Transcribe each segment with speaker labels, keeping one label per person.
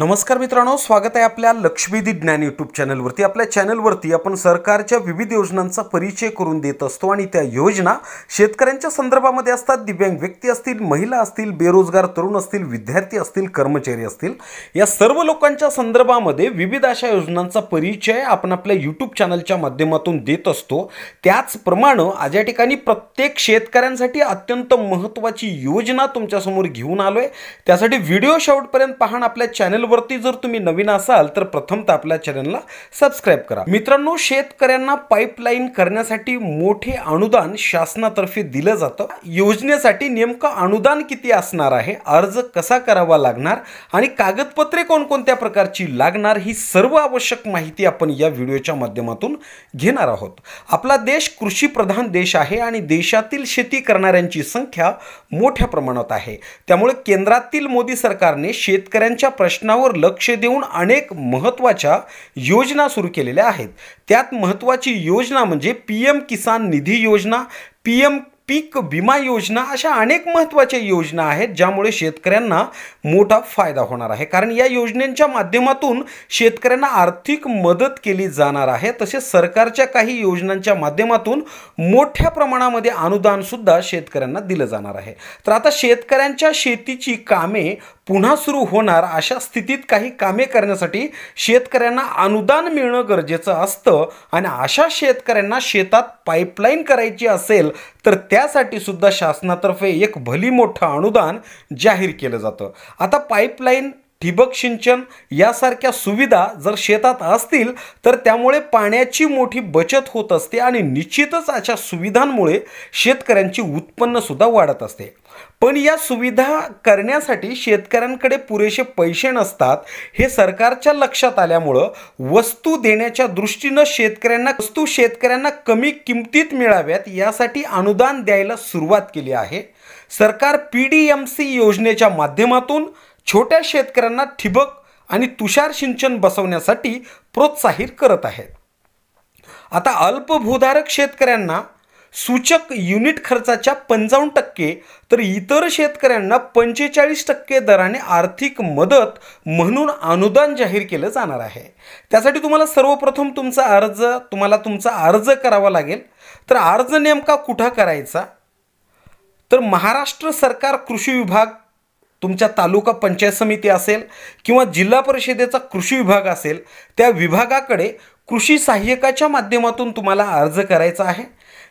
Speaker 1: नमस्कार मित्रांनो स्वागत आहे आपल्या लक्ष्मीदी ज्ञान यूट्यूब चॅनलवरती आपल्या चॅनलवरती आपण सरकारच्या विविध योजनांचा परिचय करून देत असतो आणि त्या योजना शेतकऱ्यांच्या संदर्भामध्ये असतात दिव्यांग व्यक्ती असतील महिला असतील बेरोजगार तरुण असतील विद्यार्थी असतील कर्मचारी असतील या सर्व लोकांच्या संदर्भामध्ये विविध अशा योजनांचा परिचय आपण आपल्या यूट्यूब चॅनलच्या माध्यमातून देत असतो त्याचप्रमाणे आज या ठिकाणी प्रत्येक शेतकऱ्यांसाठी अत्यंत महत्त्वाची योजना तुमच्यासमोर घेऊन आलो आहे त्यासाठी व्हिडिओ शेवटपर्यंत पाहणं आपल्या चॅनल चॅनलवरती जर तुम्ही नवीन असाल तर प्रथमतः आपल्या चॅनलला सबस्क्राईब करा मित्रांनो शेतकऱ्यांना पाईपलाईन करण्यासाठी मोठे अनुदान शासनातर्फे दिलं जातं योजनेसाठी नेमकं अनुदान किती असणार आहे अर्ज कसा करावा लागणार आणि कागदपत्रे कोणकोणत्या प्रकारची लागणार ही सर्व आवश्यक माहिती आपण या व्हिडिओच्या माध्यमातून घेणार आहोत आपला देश कृषीप्रधान देश आहे आणि देशातील शेती करणाऱ्यांची संख्या मोठ्या प्रमाणात आहे त्यामुळे केंद्रातील मोदी सरकारने शेतकऱ्यांच्या प्रश्न शिक्षणावर लक्ष देऊन अनेक महत्त्वाच्या योजना सुरू केलेल्या आहेत त्यात महत्त्वाची योजना म्हणजे पी किसान निधी योजना पी पीक विमा योजना अशा अनेक महत्त्वाच्या योजना आहेत ज्यामुळे शेतकऱ्यांना मोठा फायदा होणार आहे कारण या योजनेच्या माध्यमातून शेतकऱ्यांना आर्थिक मदत केली जाणार आहे तसेच सरकारच्या काही योजनांच्या माध्यमातून मोठ्या प्रमाणामध्ये अनुदानसुद्धा शेतकऱ्यांना दिलं जाणार आहे तर आता शेतकऱ्यांच्या शेतीची कामे पुन्हा सुरू होणार अशा स्थितीत काही कामे करण्यासाठी शेतकऱ्यांना अनुदान मिळणं गरजेचं असतं आणि अशा शेतकऱ्यांना शेतात पाईपलाईन करायची असेल तर त्यासाठी सुद्धा शासनातर्फे एक भली मोठं अनुदान जाहीर केलं जातं आता पाईपलाईन ठिबक सिंचन यासारख्या सुविधा जर शेतात असतील तर त्यामुळे पाण्याची मोठी बचत होत असते आणि निश्चितच अशा सुविधांमुळे शेतकऱ्यांची उत्पन्नसुद्धा वाढत असते पण या सुविधा करण्यासाठी शेतकऱ्यांकडे पुरेसे पैसे नसतात हे सरकारच्या लक्षात आल्यामुळं वस्तू देण्याच्या दृष्टीनं शेतकऱ्यांना वस्तू शेतकऱ्यांना कमी किमतीत मिळाव्यात यासाठी अनुदान द्यायला सुरुवात केली आहे सरकार पी डी एम सी योजनेच्या माध्यमातून छोट्या शेतकऱ्यांना ठिबक आणि तुषार सिंचन बसवण्यासाठी प्रोत्साहित करत आहेत आता अल्पभूधारक शेतकऱ्यांना सूचक युनिट खर्चाच्या पंचावन्न टक्के तर इतर शेतकऱ्यांना पंचेचाळीस टक्के दराने आर्थिक मदत म्हणून अनुदान जाहीर केलं जाणार आहे त्यासाठी तुम्हाला सर्वप्रथम तुमचा अर्ज तुम्हाला तुमचा अर्ज करावा लागेल तर अर्ज नेमका कुठं करायचा तर महाराष्ट्र सरकार कृषी विभाग तुमच्या तालुका पंचायत समिती असेल किंवा जिल्हा परिषदेचा कृषी विभाग असेल त्या विभागाकडे कृषी सहाय्यकाच्या माध्यमातून तुम्हाला अर्ज करायचा आहे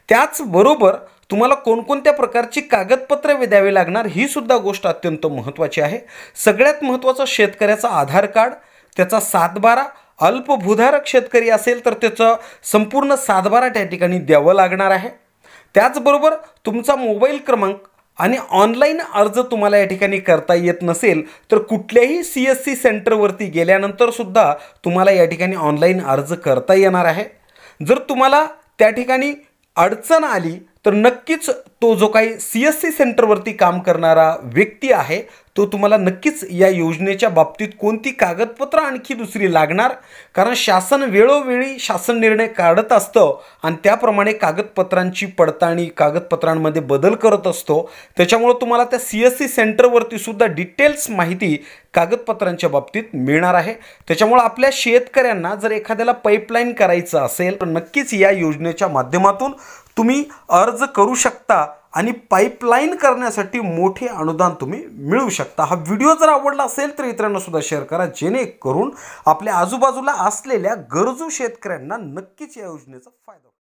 Speaker 1: त्याचबरोबर तुम्हाला कोणकोणत्या प्रकारची कागदपत्रे द्यावी लागणार ही सुद्धा गोष्ट अत्यंत महत्त्वाची आहे सगळ्यात महत्त्वाचं शेतकऱ्याचा आधार कार्ड त्याचा सातबारा अल्पभूधारक शेतकरी असेल तर त्याचं संपूर्ण सातबारा त्या ठिकाणी द्यावं लागणार आहे त्याचबरोबर तुमचा मोबाईल क्रमांक आणि ऑनलाईन अर्ज तुम्हाला या ठिकाणी करता येत नसेल तर कुठल्याही सी एस सी सेंटरवरती गेल्यानंतरसुद्धा तुम्हाला या ठिकाणी ऑनलाईन अर्ज करता येणार आहे जर तुम्हाला त्या ठिकाणी अडचण आली तर नक्कीच तो जो काही सी एस सी सेंटरवरती काम करणारा व्यक्ती आहे तो तुम्हाला नक्कीच या योजनेच्या बाबतीत कोणती कागदपत्रं आणखी दुसरी लागणार कारण शासन वेळोवेळी शासन निर्णय काढत असतं आणि त्याप्रमाणे कागदपत्रांची पडताळणी कागदपत्रांमध्ये बदल करत असतो त्याच्यामुळं तुम्हाला त्या सी एस सी सेंटरवरती सुद्धा डिटेल्स माहिती कागदपत्रांच्या बाबतीत मिळणार आहे त्याच्यामुळं आपल्या शेतकऱ्यांना जर एखाद्याला पाईपलाईन करायचं असेल तर नक्कीच या योजनेच्या माध्यमातून तुम्ही अर्ज करू शकता आणि पाईपलाईन करण्यासाठी मोठे अनुदान तुम्ही मिळवू शकता हा व्हिडिओ जर आवडला असेल तर इतरांना सुद्धा शेअर करा जेणेकरून आपल्या आजूबाजूला असलेल्या गरजू शेतकऱ्यांना नक्कीच या योजनेचा फायदा